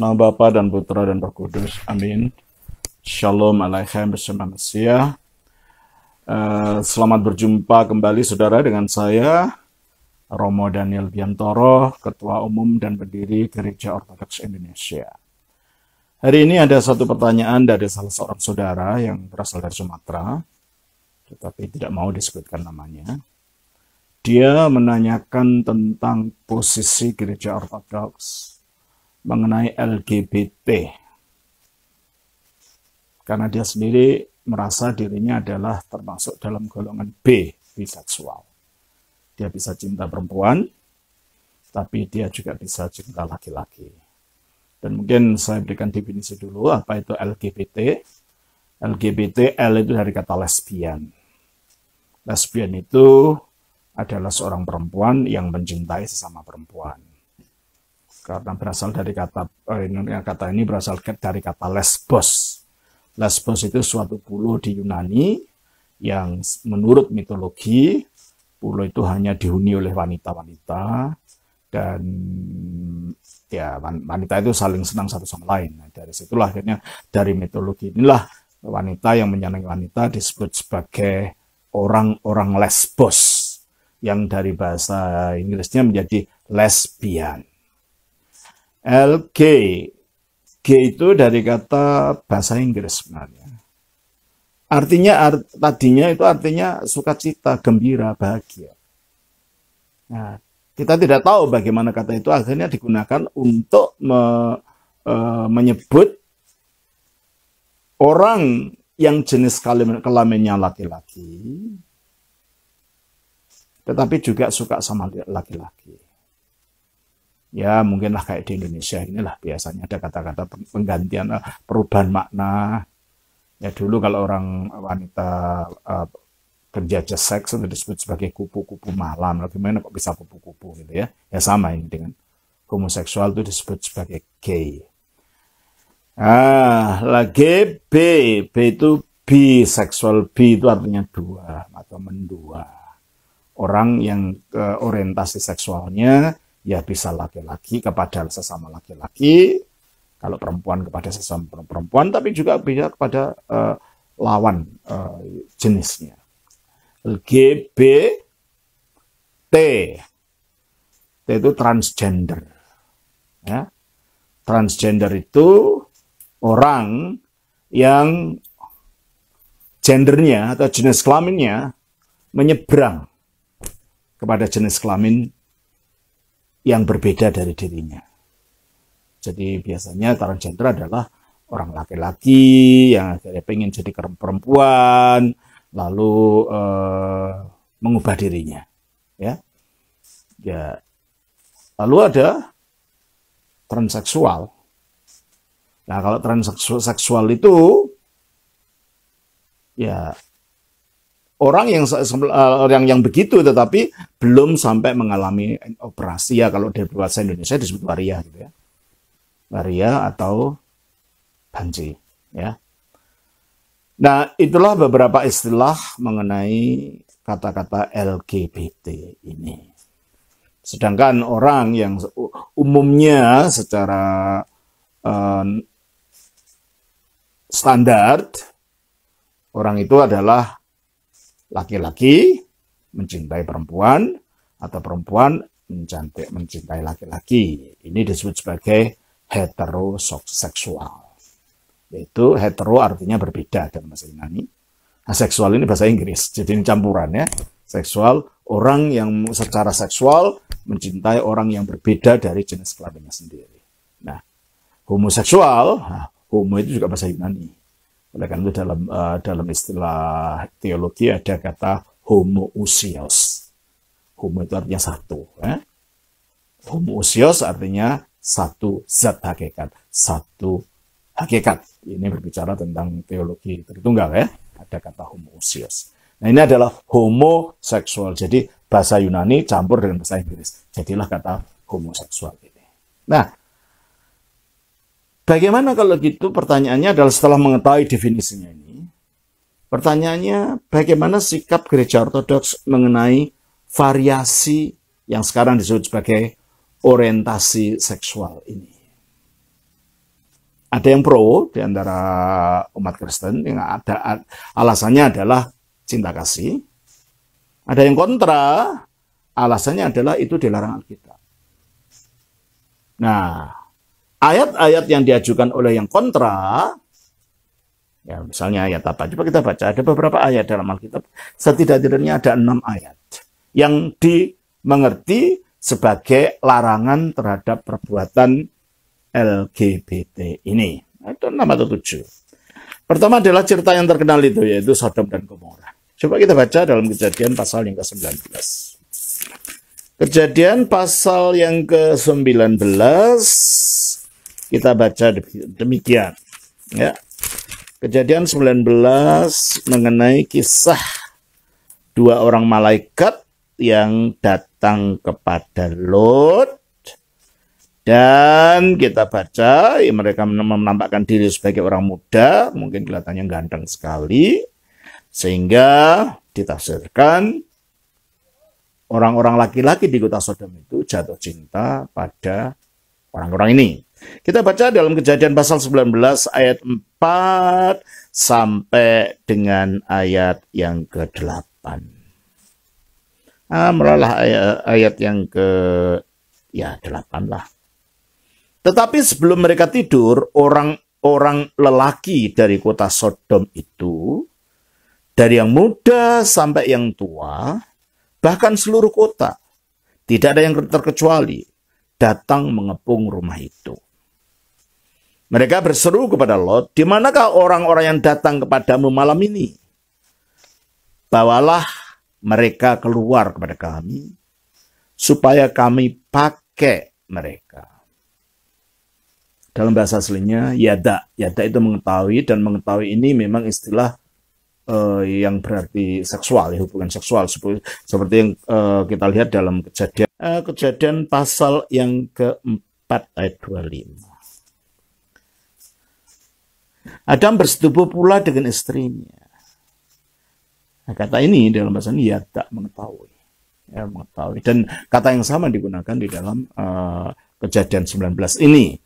nama Bapa dan Putra dan Roh Kudus. Amin. Shalom alaikum bersama Mesia. Uh, eh, selamat berjumpa kembali saudara dengan saya, Romo Daniel Biantoro, Ketua Umum dan Pendiri Gereja Ortodoks Indonesia. Hari ini ada satu pertanyaan dari salah seorang saudara yang berasal dari Sumatera, tetapi tidak mau disebutkan namanya. Dia menanyakan tentang posisi gereja Ortodoks mengenai LGBT. Karena dia sendiri merasa dirinya adalah termasuk dalam golongan B, biseksual. Dia bisa cinta perempuan, tapi dia juga bisa cinta laki-laki. Dan mungkin saya berikan definisi dulu apa itu LGBT. LGBT, L itu dari kata lesbian. Lesbian itu adalah seorang perempuan yang mencintai sesama perempuan karena berasal dari kata eh, kata ini berasal dari kata lesbos. Lesbos itu suatu pulau di Yunani yang menurut mitologi pulau itu hanya dihuni oleh wanita-wanita dan ya wanita itu saling senang satu sama lain. Nah, dari situlah akhirnya dari mitologi inilah wanita yang menyenangi wanita disebut sebagai orang-orang lesbos yang dari bahasa Inggrisnya menjadi lesbian. LG. G itu dari kata bahasa Inggris sebenarnya. Artinya art, tadinya itu artinya sukacita, gembira, bahagia. Nah, kita tidak tahu bagaimana kata itu akhirnya digunakan untuk me, e, menyebut orang yang jenis kelamin kelaminnya laki-laki, tetapi juga suka sama laki-laki ya mungkinlah kayak di Indonesia inilah biasanya ada kata-kata penggantian eh, perubahan makna ya dulu kalau orang wanita uh, kerja just seks itu disebut sebagai kupu-kupu malam bagaimana nah, kok bisa kupu-kupu gitu ya ya sama ini dengan homoseksual itu disebut sebagai gay ah lagi B B itu biseksual B itu artinya dua atau mendua orang yang uh, orientasi seksualnya ya bisa laki-laki kepada sesama laki-laki, kalau perempuan kepada sesama perempuan, tapi juga bisa kepada uh, lawan uh, jenisnya. LGBT T itu transgender. Ya. Transgender itu orang yang gendernya atau jenis kelaminnya menyeberang kepada jenis kelamin yang berbeda dari dirinya. Jadi biasanya tarang gender adalah orang laki-laki yang akhirnya pengen jadi perempuan, lalu eh, mengubah dirinya, ya. Ya, lalu ada transseksual. Nah, kalau transseksual itu ya orang yang yang eh, yang begitu tetapi belum sampai mengalami operasi ya kalau dari bahasa Indonesia disebut waria gitu ya waria atau banji ya nah itulah beberapa istilah mengenai kata-kata LGBT ini sedangkan orang yang umumnya secara um, standar orang itu adalah laki-laki mencintai perempuan atau perempuan mencintai, mencintai laki-laki. Ini disebut sebagai heteroseksual. Yaitu hetero artinya berbeda dalam bahasa Yunani. Nah, seksual ini bahasa Inggris, jadi ini campuran ya. Seksual, orang yang secara seksual mencintai orang yang berbeda dari jenis kelaminnya sendiri. Nah, homoseksual, nah, homo itu juga bahasa Yunani oleh karena itu dalam uh, dalam istilah teologi ada kata homoousios. Homo itu artinya satu. Ya. Homoousios artinya satu zat hakikat, satu hakikat. Ini berbicara tentang teologi tertunggal ya. Ada kata homoousios. Nah ini adalah homoseksual. Jadi bahasa Yunani campur dengan bahasa Inggris. Jadilah kata homoseksual ini. Nah Bagaimana kalau gitu pertanyaannya adalah setelah mengetahui definisinya ini, pertanyaannya bagaimana sikap gereja ortodoks mengenai variasi yang sekarang disebut sebagai orientasi seksual ini. Ada yang pro di antara umat Kristen yang ada alasannya adalah cinta kasih. Ada yang kontra, alasannya adalah itu dilarang Alkitab. Nah, ayat-ayat yang diajukan oleh yang kontra, ya misalnya ayat apa? Coba kita baca. Ada beberapa ayat dalam Alkitab. Setidak-tidaknya ada enam ayat yang dimengerti sebagai larangan terhadap perbuatan LGBT ini. Ada enam atau tujuh. Pertama adalah cerita yang terkenal itu, yaitu Sodom dan Gomora. Coba kita baca dalam kejadian pasal yang ke-19. Kejadian pasal yang ke-19 kita baca demikian ya kejadian 19 mengenai kisah dua orang malaikat yang datang kepada Lot dan kita baca ya mereka menampakkan diri sebagai orang muda mungkin kelihatannya ganteng sekali sehingga ditafsirkan orang-orang laki-laki di kota Sodom itu jatuh cinta pada orang-orang ini kita baca dalam kejadian pasal 19 ayat 4 sampai dengan ayat yang ke-8. Amralah ah, ayat, ayat yang ke ya 8 lah. Tetapi sebelum mereka tidur, orang-orang lelaki dari kota Sodom itu, dari yang muda sampai yang tua, bahkan seluruh kota, tidak ada yang terkecuali, datang mengepung rumah itu. Mereka berseru kepada Lot, di manakah orang-orang yang datang kepadamu malam ini? Bawalah mereka keluar kepada kami, supaya kami pakai mereka. Dalam bahasa aslinya, yada. Yada itu mengetahui, dan mengetahui ini memang istilah uh, yang berarti seksual, ya, hubungan seksual seperti, seperti yang uh, kita lihat dalam kejadian uh, kejadian pasal yang keempat ayat 25. Adam bersetubuh pula dengan istrinya. Nah, kata ini dalam bahasa ini ya tak mengetahui. Ya, mengetahui. Dan kata yang sama digunakan di dalam uh, kejadian 19 ini.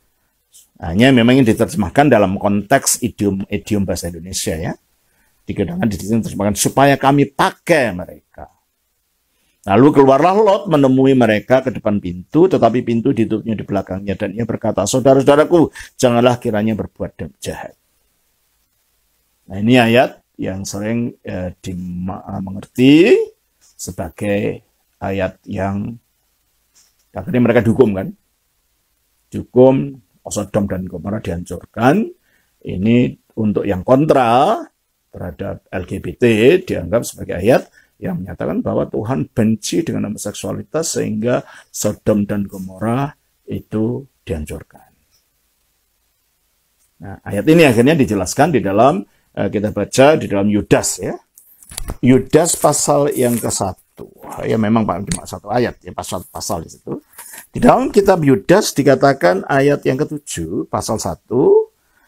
Hanya memang ini diterjemahkan dalam konteks idiom-idiom bahasa Indonesia ya. Digunakan di sini terjemahkan supaya kami pakai mereka. Lalu keluarlah Lot menemui mereka ke depan pintu, tetapi pintu ditutupnya di belakangnya. Dan ia berkata, saudara-saudaraku, janganlah kiranya berbuat jahat. Nah, ini ayat yang sering eh, dimengerti eh, sebagai ayat yang akhirnya mereka dihukum kan. Dihukum osodom dan Gomora dihancurkan. Ini untuk yang kontra terhadap LGBT dianggap sebagai ayat yang menyatakan bahwa Tuhan benci dengan homoseksualitas sehingga Sodom dan Gomora itu dihancurkan. Nah, ayat ini akhirnya dijelaskan di dalam Eh, kita baca di dalam Yudas ya. Yudas pasal yang ke-1. Ya memang Pak cuma satu ayat ya pasal pasal di situ. Di dalam kitab Yudas dikatakan ayat yang ke-7 pasal 1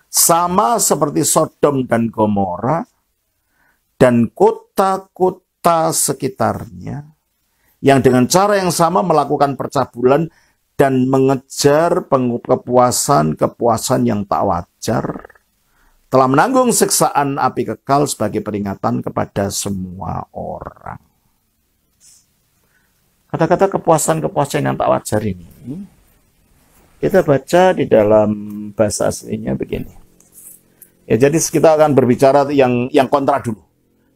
sama seperti Sodom dan Gomora dan kota-kota sekitarnya yang dengan cara yang sama melakukan percabulan dan mengejar kepuasan-kepuasan yang tak wajar telah menanggung siksaan api kekal sebagai peringatan kepada semua orang. Kata-kata kepuasan-kepuasan yang tak wajar ini, kita baca di dalam bahasa aslinya begini. Ya, jadi kita akan berbicara yang yang kontra dulu.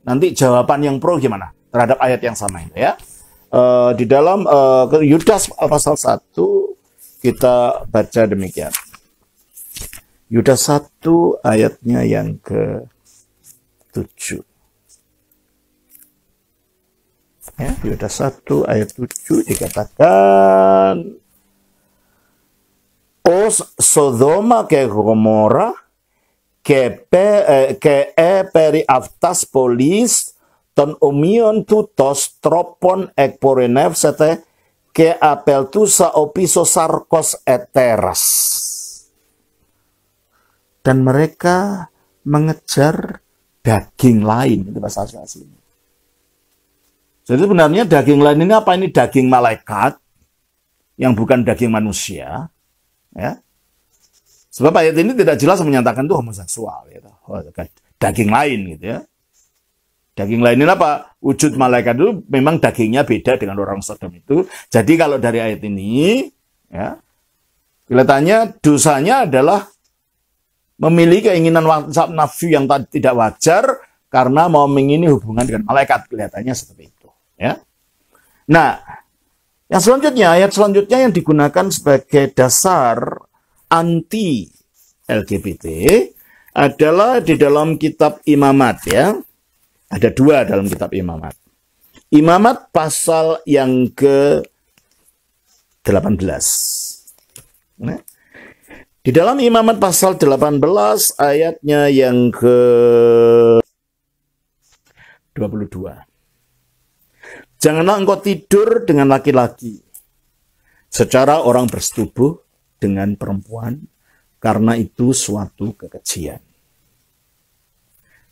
Nanti jawaban yang pro gimana terhadap ayat yang sama ini ya. Uh, di dalam uh, Yudas pasal 1 kita baca demikian. Yuda 1 ayatnya yang ke 7. Ya, Yuda 1 ayat 7 dikatakan Os Sodoma ke Gomora ke pe, eh, ke e peri aftas polis ton umion tutos tropon ek porenef sete ke apel apeltusa opiso sarkos eteras dan mereka mengejar daging lain itu bahasa aslinya. Jadi sebenarnya daging lain ini apa ini daging malaikat yang bukan daging manusia, ya. Sebab ayat ini tidak jelas menyatakan itu homoseksual, ya. Oh, daging lain gitu ya. Daging lain ini apa? Wujud malaikat itu memang dagingnya beda dengan orang Sodom itu. Jadi kalau dari ayat ini, ya, kelihatannya dosanya adalah memiliki keinginan nafsu yang tidak wajar karena mau mengingini hubungan dengan malaikat kelihatannya seperti itu ya nah yang selanjutnya ayat selanjutnya yang digunakan sebagai dasar anti LGBT adalah di dalam kitab Imamat ya ada dua dalam kitab Imamat Imamat pasal yang ke 18 nah, di dalam imamat pasal 18 ayatnya yang ke 22. Janganlah engkau tidur dengan laki-laki. Secara orang bersetubuh dengan perempuan karena itu suatu kekejian.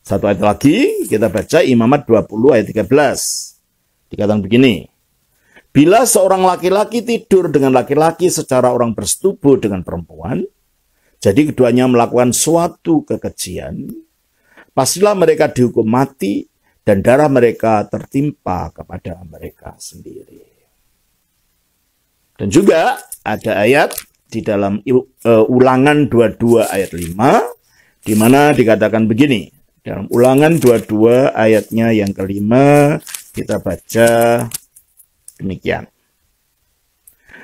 Satu ayat lagi kita baca imamat 20 ayat 13. Dikatakan begini. Bila seorang laki-laki tidur dengan laki-laki secara orang bersetubuh dengan perempuan, jadi keduanya melakukan suatu kekejian, pastilah mereka dihukum mati dan darah mereka tertimpa kepada mereka sendiri. Dan juga ada ayat di dalam uh, ulangan 22 ayat 5 di mana dikatakan begini. Dalam ulangan 22 ayatnya yang kelima kita baca demikian.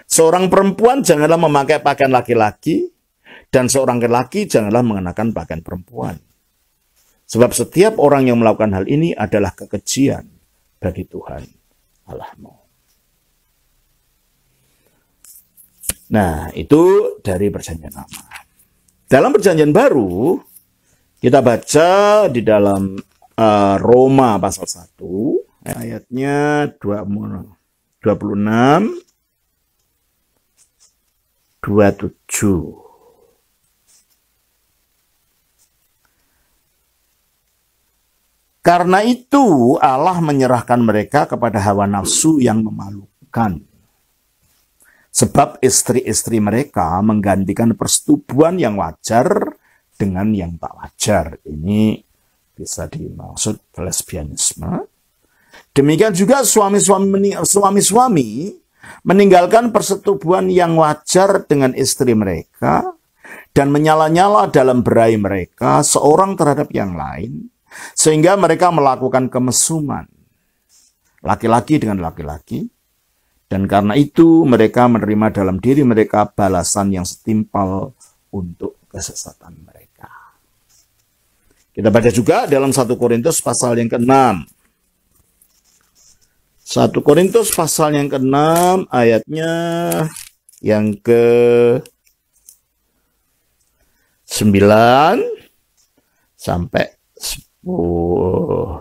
Seorang perempuan janganlah memakai pakaian laki-laki dan seorang lelaki janganlah mengenakan pakaian perempuan. Sebab setiap orang yang melakukan hal ini adalah kekejian bagi Tuhan Allahmu. Nah, itu dari perjanjian lama. Dalam perjanjian baru, kita baca di dalam uh, Roma pasal 1, ayatnya 26, 27. Karena itu Allah menyerahkan mereka kepada hawa nafsu yang memalukan. Sebab istri-istri mereka menggantikan persetubuhan yang wajar dengan yang tak wajar. Ini bisa dimaksud lesbianisme. Demikian juga suami-suami suami-suami meninggalkan persetubuhan yang wajar dengan istri mereka dan menyala-nyala dalam berai mereka seorang terhadap yang lain sehingga mereka melakukan kemesuman. Laki-laki dengan laki-laki. Dan karena itu mereka menerima dalam diri mereka balasan yang setimpal untuk kesesatan mereka. Kita baca juga dalam 1 Korintus pasal yang ke-6. 1 Korintus pasal yang ke-6 ayatnya yang ke 9 sampai oh,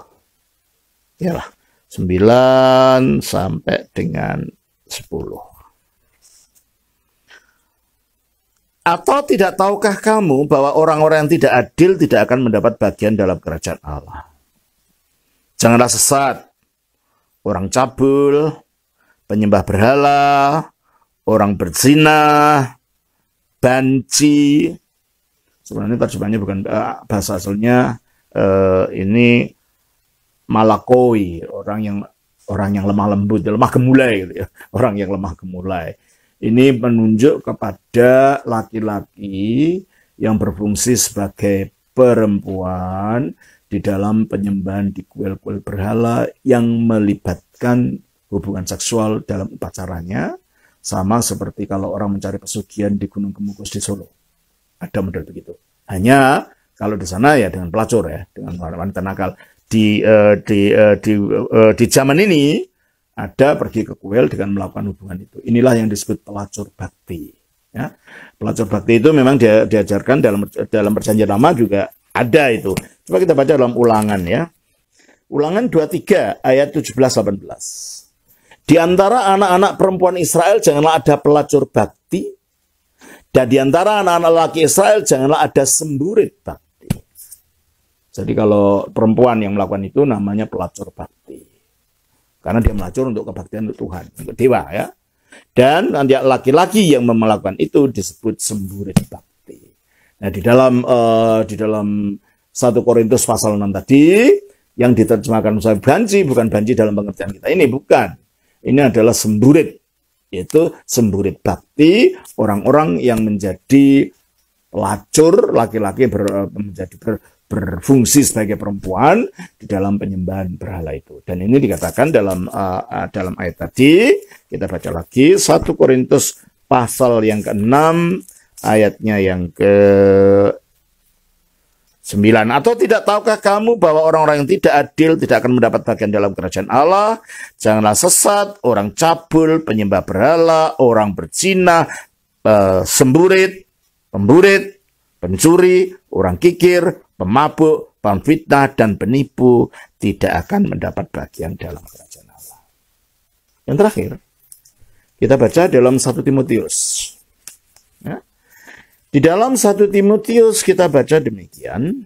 ya lah, 9 sampai dengan sepuluh. Atau tidak tahukah kamu bahwa orang-orang yang tidak adil tidak akan mendapat bagian dalam kerajaan Allah? Janganlah sesat. Orang cabul, penyembah berhala, orang berzina, banci. Sebenarnya terjemahnya bukan eh, bahasa asalnya uh, ini malakoi orang yang orang yang lemah lembut lemah gemulai gitu ya orang yang lemah gemulai ini menunjuk kepada laki-laki yang berfungsi sebagai perempuan di dalam penyembahan di kuil-kuil berhala yang melibatkan hubungan seksual dalam upacaranya sama seperti kalau orang mencari pesugihan di Gunung Kemukus di Solo. Ada model begitu. Hanya kalau di sana ya dengan pelacur ya, dengan wanita nakal. Di uh, di uh, di uh, di zaman ini ada pergi ke kuil dengan melakukan hubungan itu. Inilah yang disebut pelacur bakti. Ya. Pelacur bakti itu memang dia, diajarkan dalam dalam perjanjian lama juga ada itu. Coba kita baca dalam ulangan ya. Ulangan 23 ayat 17 18. Di antara anak-anak perempuan Israel janganlah ada pelacur bakti dan di antara anak-anak laki Israel janganlah ada semburit bakti. Jadi kalau perempuan yang melakukan itu namanya pelacur bakti. Karena dia melacur untuk kebaktian untuk Tuhan, untuk dewa ya. Dan nanti laki-laki yang melakukan itu disebut semburit bakti. Nah, di dalam uh, di dalam 1 Korintus pasal 6 tadi yang diterjemahkan Musa banci bukan banci dalam pengertian kita ini bukan. Ini adalah semburit yaitu semburit bakti orang-orang yang menjadi pelacur laki-laki ber, eh, menjadi ber, berfungsi sebagai perempuan di dalam penyembahan berhala itu. Dan ini dikatakan dalam uh, uh, dalam ayat tadi, kita baca lagi 1 Korintus pasal yang ke-6 ayatnya yang ke 9 atau tidak tahukah kamu bahwa orang-orang yang tidak adil tidak akan mendapat bagian dalam kerajaan Allah janganlah sesat orang cabul penyembah berhala orang berzina eh, semburit pemburit pencuri orang kikir pemabuk, pemfitnah, dan penipu tidak akan mendapat bagian dalam kerajaan Allah. Yang terakhir, kita baca dalam satu Timotius. Ya. Di dalam satu Timotius kita baca demikian.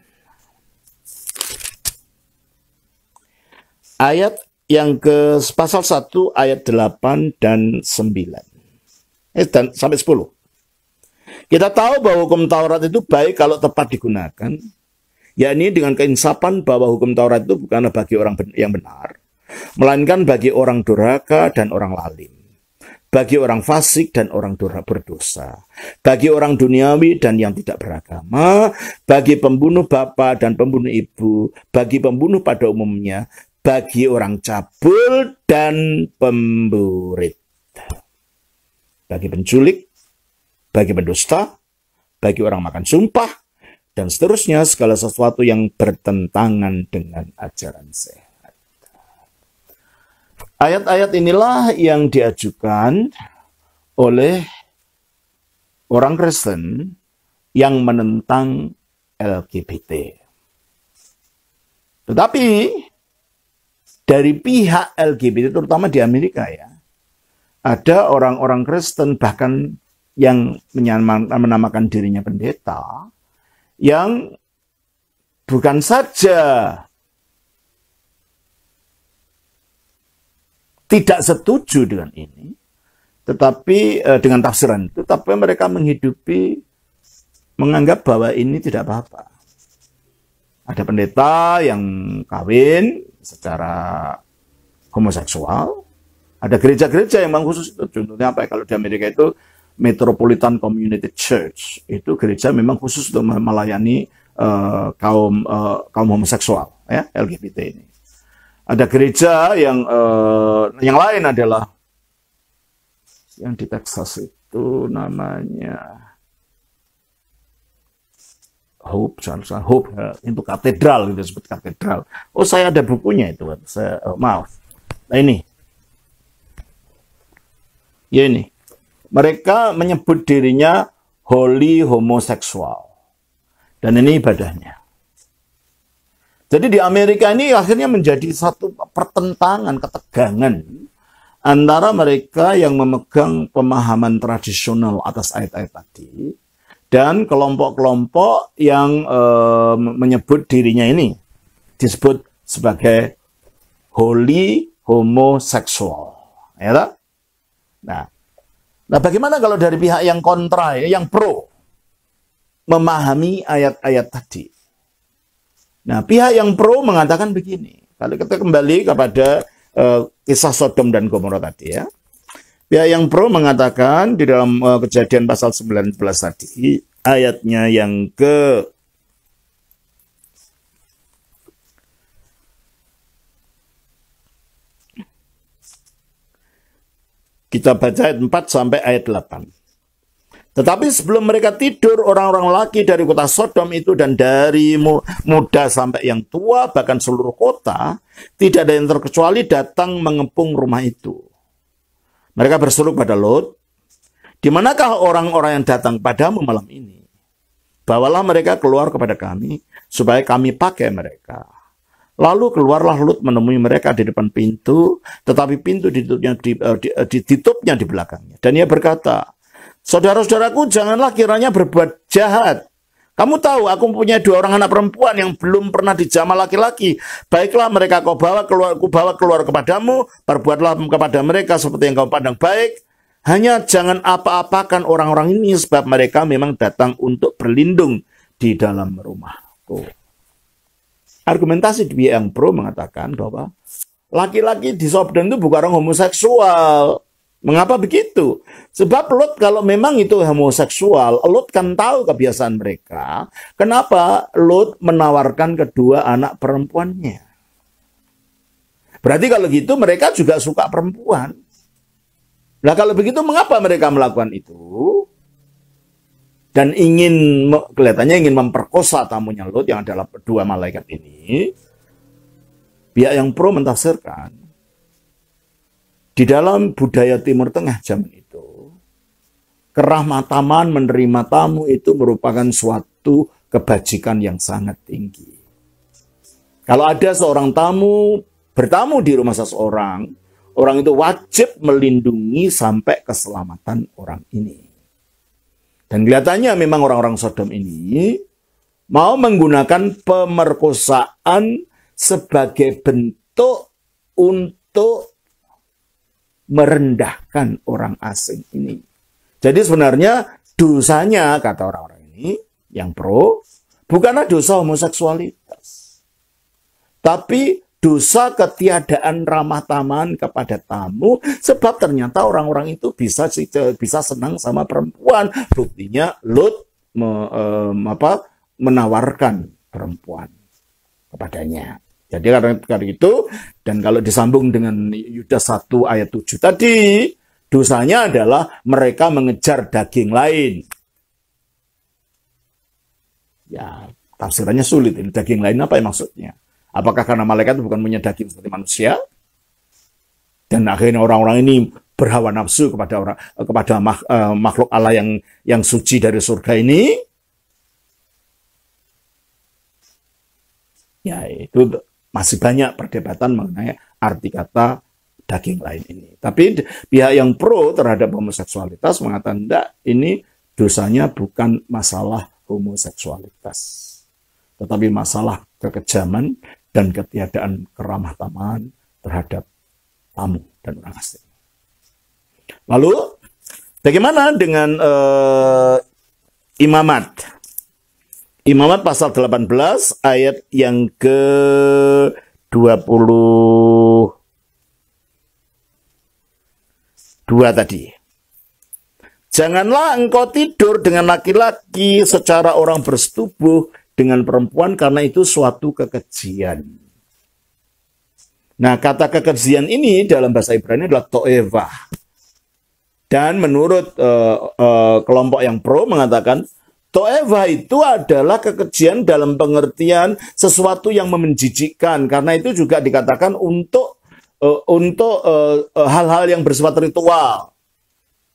Ayat yang ke pasal 1 ayat 8 dan 9. Eh, dan sampai 10. Kita tahu bahwa hukum Taurat itu baik kalau tepat digunakan, yakni dengan keinsapan bahwa hukum Taurat itu bukanlah bagi orang yang benar, melainkan bagi orang durhaka dan orang lalim, bagi orang fasik dan orang berdosa, bagi orang duniawi dan yang tidak beragama, bagi pembunuh bapa dan pembunuh ibu, bagi pembunuh pada umumnya, bagi orang cabul dan pemburit, bagi penculik, bagi pendusta, bagi orang makan sumpah, dan seterusnya segala sesuatu yang bertentangan dengan ajaran sehat. Ayat-ayat inilah yang diajukan oleh orang Kristen yang menentang LGBT. Tetapi dari pihak LGBT terutama di Amerika ya, ada orang-orang Kristen bahkan yang menamakan dirinya pendeta yang bukan saja tidak setuju dengan ini, tetapi eh, dengan tafsiran itu, tapi mereka menghidupi menganggap bahwa ini tidak apa-apa. Ada pendeta yang kawin secara homoseksual, ada gereja-gereja yang mengkhusus itu. Contohnya apa? Ya, kalau di Amerika itu Metropolitan Community Church itu gereja memang khusus untuk melayani uh, kaum uh, kaum homoseksual ya LGBT ini. Ada gereja yang uh, yang lain adalah yang di Texas itu namanya Hope, Charles Hope itu katedral itu disebut katedral. Oh saya ada bukunya itu, saya oh, maaf. Nah ini, ya ini mereka menyebut dirinya holy homoseksual. Dan ini ibadahnya. Jadi di Amerika ini akhirnya menjadi satu pertentangan, ketegangan antara mereka yang memegang pemahaman tradisional atas ayat-ayat tadi dan kelompok-kelompok yang e, menyebut dirinya ini disebut sebagai holy homoseksual. Ya Nah, Nah, bagaimana kalau dari pihak yang kontra, yang pro, memahami ayat-ayat tadi? Nah, pihak yang pro mengatakan begini. Kalau kita kembali kepada uh, kisah Sodom dan Gomora tadi ya. Pihak yang pro mengatakan di dalam uh, kejadian pasal 19 tadi, ayatnya yang ke Kita baca ayat 4 sampai ayat 8. Tetapi sebelum mereka tidur, orang-orang laki dari kota Sodom itu dan dari muda sampai yang tua, bahkan seluruh kota, tidak ada yang terkecuali datang mengepung rumah itu. Mereka berseru kepada Lot, di manakah orang-orang yang datang padamu malam ini? Bawalah mereka keluar kepada kami, supaya kami pakai mereka. Lalu keluarlah Lut menemui mereka di depan pintu, tetapi pintu ditutupnya di, eh, di, di, eh, ditutupnya di belakangnya. Dan ia berkata, Saudara-saudaraku, janganlah kiranya berbuat jahat. Kamu tahu, aku punya dua orang anak perempuan yang belum pernah dijama laki-laki. Baiklah mereka kau bawa keluar, aku bawa keluar kepadamu, perbuatlah kepada mereka seperti yang kau pandang baik. Hanya jangan apa-apakan orang-orang ini sebab mereka memang datang untuk berlindung di dalam rumah. Tuh argumentasi di yang Pro mengatakan bahwa laki-laki di Sobden itu bukan orang homoseksual. Mengapa begitu? Sebab Lot kalau memang itu homoseksual, Lot kan tahu kebiasaan mereka. Kenapa Lot menawarkan kedua anak perempuannya? Berarti kalau gitu mereka juga suka perempuan. Nah kalau begitu mengapa mereka melakukan itu? dan ingin kelihatannya ingin memperkosa tamunya Lot yang adalah dua malaikat ini, pihak yang pro mentafsirkan di dalam budaya Timur Tengah zaman itu, kerahmataman menerima tamu itu merupakan suatu kebajikan yang sangat tinggi. Kalau ada seorang tamu bertamu di rumah seseorang, orang itu wajib melindungi sampai keselamatan orang ini. Dan kelihatannya memang orang-orang Sodom ini mau menggunakan pemerkosaan sebagai bentuk untuk merendahkan orang asing ini. Jadi sebenarnya dosanya kata orang-orang ini yang pro bukanlah dosa homoseksualitas. Tapi dosa ketiadaan ramah taman kepada tamu sebab ternyata orang-orang itu bisa eh, bisa senang sama perempuan buktinya Lut me, um, apa, menawarkan perempuan kepadanya jadi karena, itu dan kalau disambung dengan Yuda 1 ayat 7 tadi dosanya adalah mereka mengejar daging lain ya tafsirannya sulit ini daging lain apa yang maksudnya Apakah karena malaikat itu bukan punya daging seperti manusia? Dan akhirnya orang-orang ini berhawa nafsu kepada orang eh, kepada eh, makhluk Allah yang yang suci dari surga ini. Ya, itu masih banyak perdebatan mengenai arti kata daging lain ini. Tapi pihak yang pro terhadap homoseksualitas mengatakan tidak, ini dosanya bukan masalah homoseksualitas tetapi masalah kekejaman dan ketiadaan keramah tamahan terhadap tamu dan orang asing. Lalu bagaimana dengan uh, imamat? Imamat pasal 18 ayat yang ke 22 tadi. Janganlah engkau tidur dengan laki-laki secara orang bersetubuh dengan perempuan karena itu suatu kekejian. Nah, kata kekejian ini dalam bahasa Ibrani adalah toeva Dan menurut uh, uh, kelompok yang pro mengatakan toeva itu adalah kekejian dalam pengertian sesuatu yang menjijikkan. Karena itu juga dikatakan untuk uh, untuk hal-hal uh, yang bersifat ritual.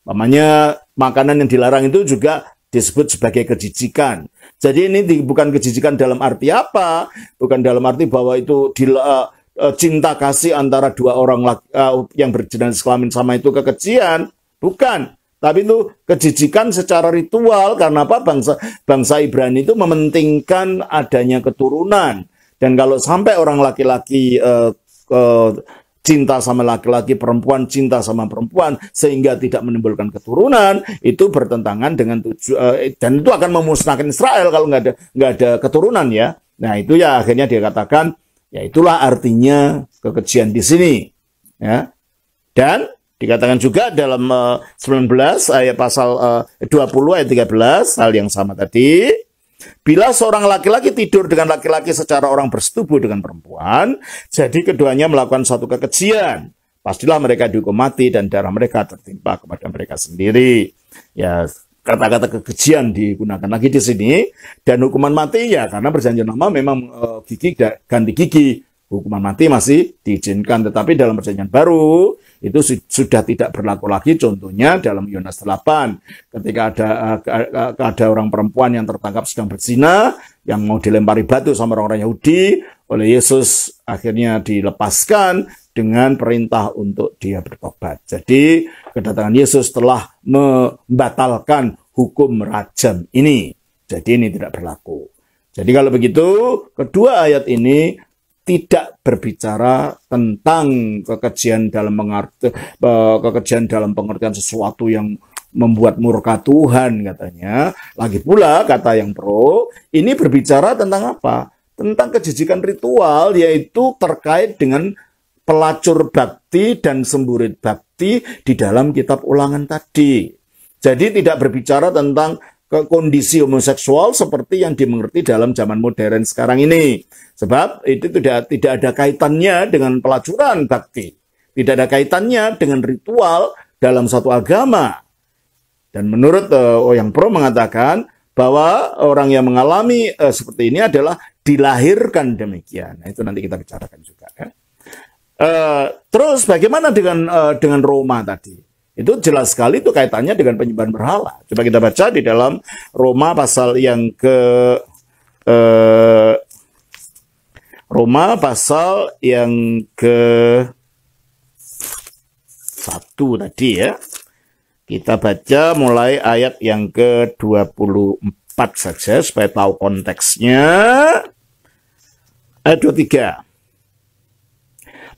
Namanya makanan yang dilarang itu juga disebut sebagai kejijikan. Jadi ini di, bukan kejijikan dalam arti apa, bukan dalam arti bahwa itu di, uh, eh, eh, cinta kasih antara dua orang uh, yang berjenis kelamin sama itu kekejian, bukan. Tapi itu kejijikan secara ritual karena apa bangsa bangsa Ibrani itu mementingkan adanya keturunan. Dan kalau sampai orang laki-laki uh, uh, cinta sama laki-laki, perempuan cinta sama perempuan sehingga tidak menimbulkan keturunan itu bertentangan dengan tuju, uh, dan itu akan memusnahkan Israel kalau nggak ada nggak ada keturunan ya. Nah itu ya akhirnya dia katakan ya itulah artinya kekejian di sini ya dan dikatakan juga dalam uh, eh, 19 ayat pasal eh, uh, 20 ayat 13 hal yang sama tadi Bila seorang laki-laki tidur dengan laki-laki secara orang bersetubuh dengan perempuan, jadi keduanya melakukan suatu kekejian. Pastilah mereka dihukum mati dan darah mereka tertimpa kepada mereka sendiri. Ya, kata-kata kekejian digunakan lagi di sini dan hukuman mati ya karena perjanjian lama memang eh, gigi ganti gigi hukuman mati masih diizinkan. Tetapi dalam perjanjian baru itu sudah tidak berlaku lagi. Contohnya dalam Yohanes 8 ketika ada eh, eh, ada orang perempuan yang tertangkap sedang berzina yang mau dilempari batu sama orang-orang Yahudi oleh Yesus akhirnya dilepaskan dengan perintah untuk dia bertobat. Jadi kedatangan Yesus telah membatalkan hukum rajam ini. Jadi ini tidak berlaku. Jadi kalau begitu, kedua ayat ini tidak berbicara tentang kekejian dalam mengerti kekejian dalam pengertian sesuatu yang membuat murka Tuhan katanya. Lagi pula kata yang pro, ini berbicara tentang apa? Tentang kejijikan ritual yaitu terkait dengan pelacur bakti dan semburit bakti di dalam kitab ulangan tadi. Jadi tidak berbicara tentang ke kondisi homoseksual seperti yang dimengerti dalam zaman modern sekarang ini. Sebab itu tidak tidak ada kaitannya dengan pelacuran bakti. Tidak ada kaitannya dengan ritual dalam satu agama. Dan menurut uh, eh, yang pro mengatakan bahwa orang yang mengalami uh, seperti ini adalah dilahirkan demikian. Nah, itu nanti kita bicarakan juga ya. Uh, terus bagaimana dengan uh, dengan Roma tadi? Itu jelas sekali itu kaitannya dengan penyembahan berhala. Coba kita baca di dalam Roma pasal yang ke eh, Roma pasal yang ke satu tadi ya. Kita baca mulai ayat yang ke-24 saja supaya tahu konteksnya. Ayat 23.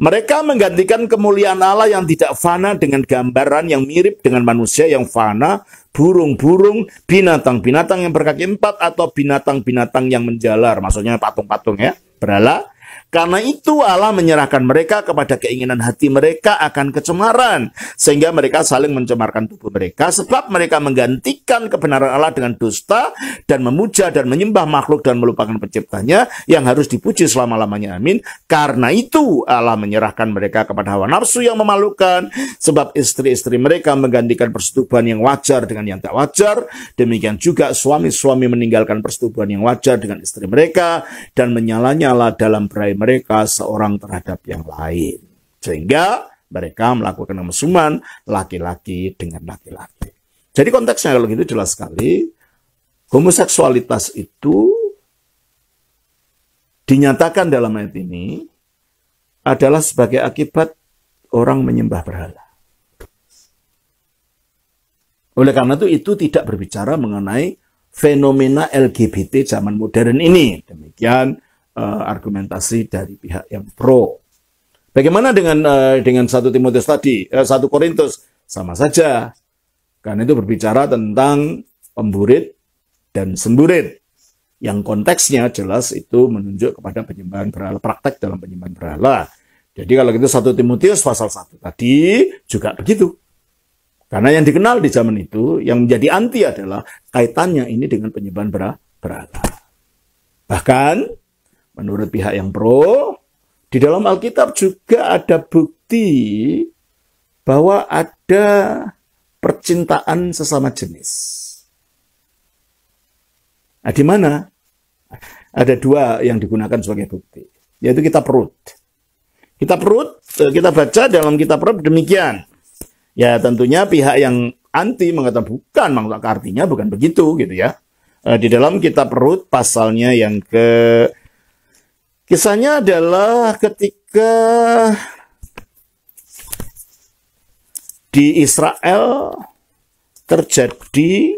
Mereka menggantikan kemuliaan Allah yang tidak fana dengan gambaran yang mirip dengan manusia yang fana, burung-burung, binatang-binatang yang berkaki empat atau binatang-binatang yang menjalar, maksudnya patung-patung ya, berhala, karena itu Allah menyerahkan mereka kepada keinginan hati mereka akan kecemaran. Sehingga mereka saling mencemarkan tubuh mereka. Sebab mereka menggantikan kebenaran Allah dengan dusta. Dan memuja dan menyembah makhluk dan melupakan penciptanya. Yang harus dipuji selama-lamanya. Amin. Karena itu Allah menyerahkan mereka kepada hawa nafsu yang memalukan. Sebab istri-istri mereka menggantikan persetubuhan yang wajar dengan yang tak wajar. Demikian juga suami-suami meninggalkan persetubuhan yang wajar dengan istri mereka. Dan menyala-nyala dalam berai mereka seorang terhadap yang lain. Sehingga mereka melakukan kemesuman laki-laki dengan laki-laki. Jadi konteksnya kalau gitu jelas sekali. Homoseksualitas itu dinyatakan dalam ayat ini adalah sebagai akibat orang menyembah berhala. Oleh karena itu, itu tidak berbicara mengenai fenomena LGBT zaman modern ini. Demikian uh, argumentasi dari pihak yang pro. Bagaimana dengan uh, dengan satu Timotius tadi, eh, satu Korintus sama saja. Karena itu berbicara tentang pemburit dan semburit. Yang konteksnya jelas itu menunjuk kepada penyembahan berhala, praktek dalam penyembahan berhala. Jadi kalau gitu satu Timotius pasal 1 tadi juga begitu. Karena yang dikenal di zaman itu, yang menjadi anti adalah kaitannya ini dengan penyembahan berhala. Bahkan Menurut pihak yang pro, di dalam Alkitab juga ada bukti bahwa ada percintaan sesama jenis. Nah, di mana? Ada dua yang digunakan sebagai bukti, yaitu kita Perut. Kita Perut eh, kita baca dalam kitab Perut demikian. Ya tentunya pihak yang anti mengatakan bukan, maksud artinya bukan begitu gitu ya. Eh, di dalam kitab Perut pasalnya yang ke Kisahnya adalah ketika di Israel terjadi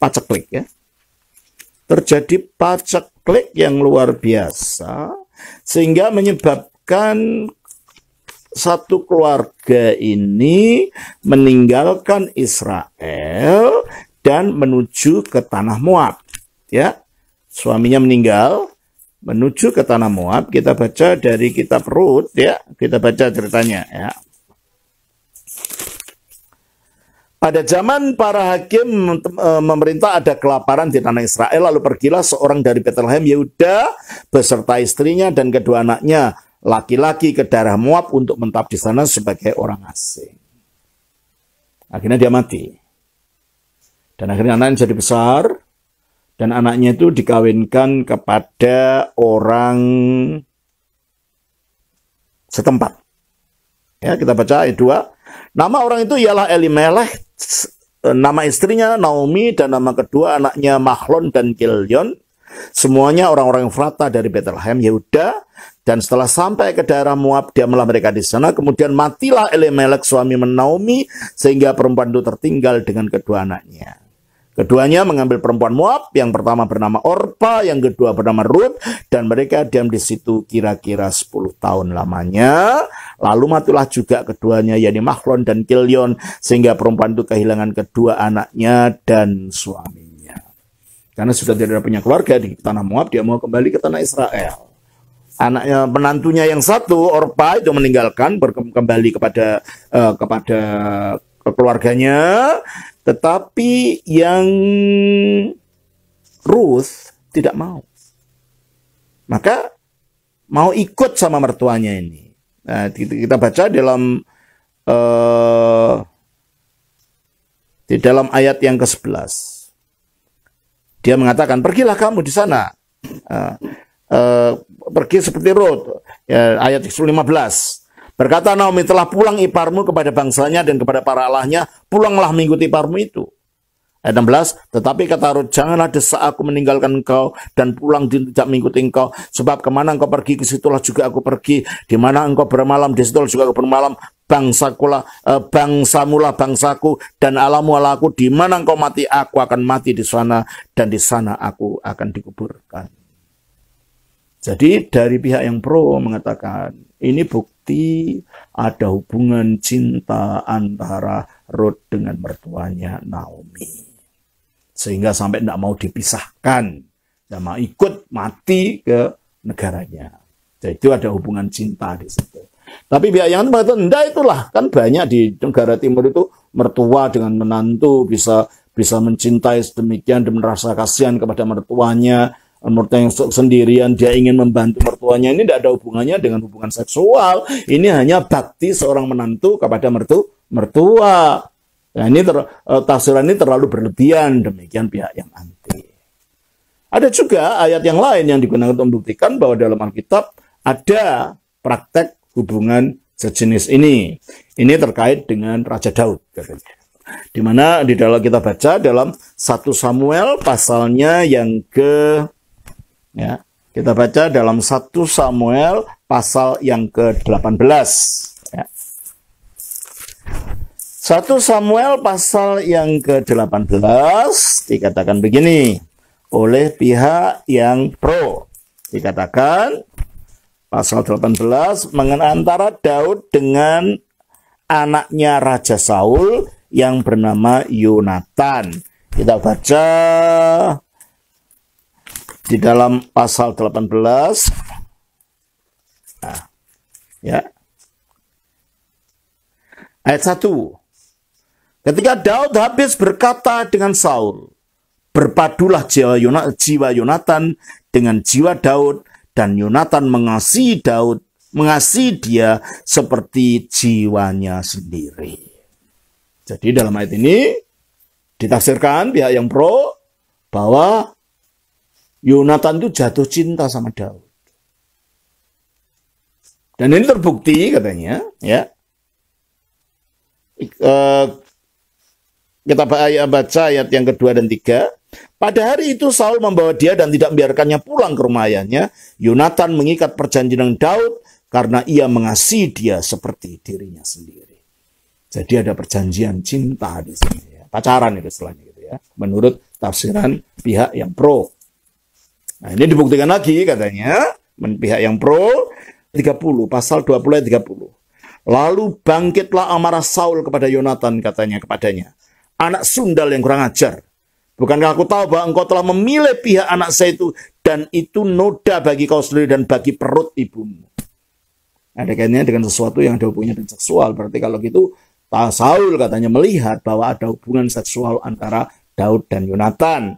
paceklik ya. Terjadi paceklik yang luar biasa sehingga menyebabkan satu keluarga ini meninggalkan Israel dan menuju ke tanah Moab ya suaminya meninggal menuju ke tanah Moab. Kita baca dari kitab Rut ya, kita baca ceritanya ya. Pada zaman para hakim e, memerintah ada kelaparan di tanah Israel, lalu pergilah seorang dari Bethlehem Yehuda beserta istrinya dan kedua anaknya, laki-laki ke daerah Moab untuk mentap di sana sebagai orang asing. Akhirnya dia mati. Dan akhirnya anaknya jadi besar, dan anaknya itu dikawinkan kepada orang setempat. Ya, kita baca ayat 2. Nama orang itu ialah Elimelech, nama istrinya Naomi dan nama kedua anaknya Mahlon dan Kilion. Semuanya orang-orang Frata dari Bethlehem, Yehuda. Dan setelah sampai ke daerah Moab, dia melah mereka di sana. Kemudian matilah Elimelek suami Naomi, sehingga perempuan itu tertinggal dengan kedua anaknya. Keduanya mengambil perempuan Moab, yang pertama bernama Orpa, yang kedua bernama Ruth, dan mereka diam di situ kira-kira 10 tahun lamanya. Lalu matulah juga keduanya, yakni Mahlon dan Kilion, sehingga perempuan itu kehilangan kedua anaknya dan suaminya. Karena sudah tidak punya keluarga di tanah Moab, dia mau kembali ke tanah Israel. Anaknya menantunya yang satu, Orpa, itu meninggalkan, kembali kepada uh, kepada keluarganya tetapi yang Ruth tidak mau. Maka mau ikut sama mertuanya ini. Nah, kita baca dalam uh, di dalam ayat yang ke-11. Dia mengatakan, "Pergilah kamu di sana." Uh, uh, pergi seperti Ruth. Ya, ayat 15. Berkata Naomi, telah pulang iparmu kepada bangsanya dan kepada para allahnya, pulanglah mengikuti iparmu itu. Ayat 16, tetapi kata Ruth, janganlah desa aku meninggalkan engkau dan pulang tidak mengikuti engkau. Sebab kemana engkau pergi, ke situlah juga aku pergi. Di mana engkau bermalam, di situlah juga aku bermalam. Bangsakulah, eh, bangsamulah bangsaku dan alamu alaku. Di mana engkau mati, aku akan mati di sana dan di sana aku akan dikuburkan. Jadi dari pihak yang pro mengatakan ini bukti ada hubungan cinta antara Ruth dengan mertuanya Naomi. Sehingga sampai tidak mau dipisahkan. Tidak mau ikut mati ke negaranya. Jadi itu ada hubungan cinta di situ. Tapi pihak yang mengatakan, enggak itulah. Kan banyak di negara timur itu mertua dengan menantu bisa bisa mencintai sedemikian dan merasa kasihan kepada mertuanya mertua yang sendirian dia ingin membantu mertuanya ini tidak ada hubungannya dengan hubungan seksual ini hanya bakti seorang menantu kepada mertu mertua nah ini ter, eh, tafsiran ini terlalu berlebihan demikian pihak yang anti ada juga ayat yang lain yang digunakan untuk membuktikan bahwa dalam Alkitab ada praktek hubungan sejenis ini ini terkait dengan Raja Daud katanya di mana di dalam kita baca dalam 1 Samuel pasalnya yang ke Ya, kita baca dalam 1 Samuel pasal yang ke-18. Ya. 1 Samuel pasal yang ke-18 dikatakan begini oleh pihak yang pro. Dikatakan pasal 18 mengenai antara Daud dengan anaknya Raja Saul yang bernama Yonatan. Kita baca di dalam pasal 18 nah, ya ayat 1 ketika Daud habis berkata dengan Saul berpadulah jiwa, Yonatan, jiwa Yonatan dengan jiwa Daud dan Yonatan mengasihi Daud mengasihi dia seperti jiwanya sendiri jadi dalam ayat ini ditafsirkan pihak yang pro bahwa Yonatan itu jatuh cinta sama Daud. Dan ini terbukti katanya, ya. Eh, kita ya, baca ayat yang kedua dan tiga. Pada hari itu Saul membawa dia dan tidak membiarkannya pulang ke rumah ayahnya. Yonatan mengikat perjanjian dengan Daud karena ia mengasihi dia seperti dirinya sendiri. Jadi ada perjanjian cinta di sini. Ya. Pacaran itu selanjutnya, gitu ya. Menurut tafsiran pihak yang pro Nah, ini dibuktikan lagi katanya pihak yang pro 30 pasal 20 ayat 30. Lalu bangkitlah amarah Saul kepada Yonatan katanya kepadanya. Anak sundal yang kurang ajar. Bukankah aku tahu bahwa engkau telah memilih pihak anak saya itu dan itu noda bagi kau sendiri dan bagi perut ibumu. Ada kaitannya dengan sesuatu yang ada hubungannya dengan seksual. Berarti kalau gitu Saul katanya melihat bahwa ada hubungan seksual antara Daud dan Yonatan.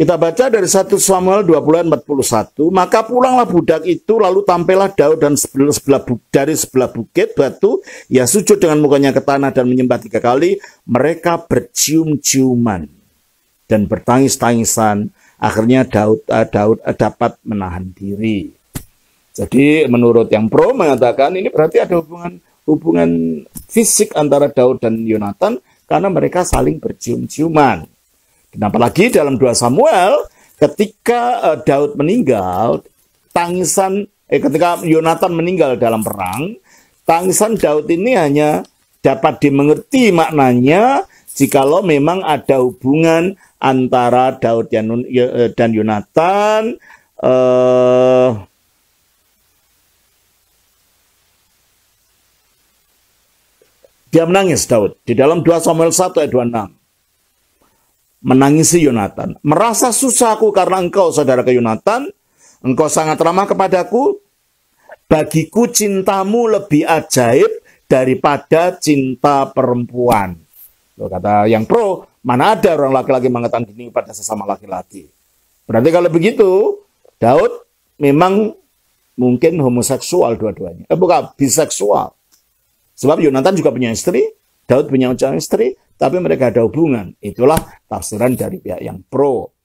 Kita baca dari 1 Samuel 20 41, maka pulanglah budak itu lalu tampillah Daud dan sebelah, sebelah dari sebelah bukit batu, ia sujud dengan mukanya ke tanah dan menyembah tiga kali, mereka bercium-ciuman dan bertangis-tangisan. Akhirnya Daud uh, Daud uh, dapat menahan diri. Jadi menurut yang pro mengatakan ini berarti ada hubungan hubungan fisik antara Daud dan Yonatan karena mereka saling bercium-ciuman. Kenapa lagi dalam 2 Samuel ketika uh, Daud meninggal, tangisan eh ketika Yonatan meninggal dalam perang, tangisan Daud ini hanya dapat dimengerti maknanya jikalau memang ada hubungan antara Daud dan eh, Yonatan eh dia menangis Daud di dalam 2 Samuel 1 ayat 26 menangisi Yonatan. Merasa susahku karena engkau saudara ke Yonatan, engkau sangat ramah kepadaku, bagiku cintamu lebih ajaib daripada cinta perempuan. Loh, kata yang pro, mana ada orang laki-laki mengatakan gini pada sesama laki-laki. Berarti kalau begitu, Daud memang mungkin homoseksual dua-duanya. Eh, bukan, biseksual. Sebab Yonatan juga punya istri, Daud punya istri, tapi mereka ada hubungan. Itulah tafsiran dari pihak yang pro.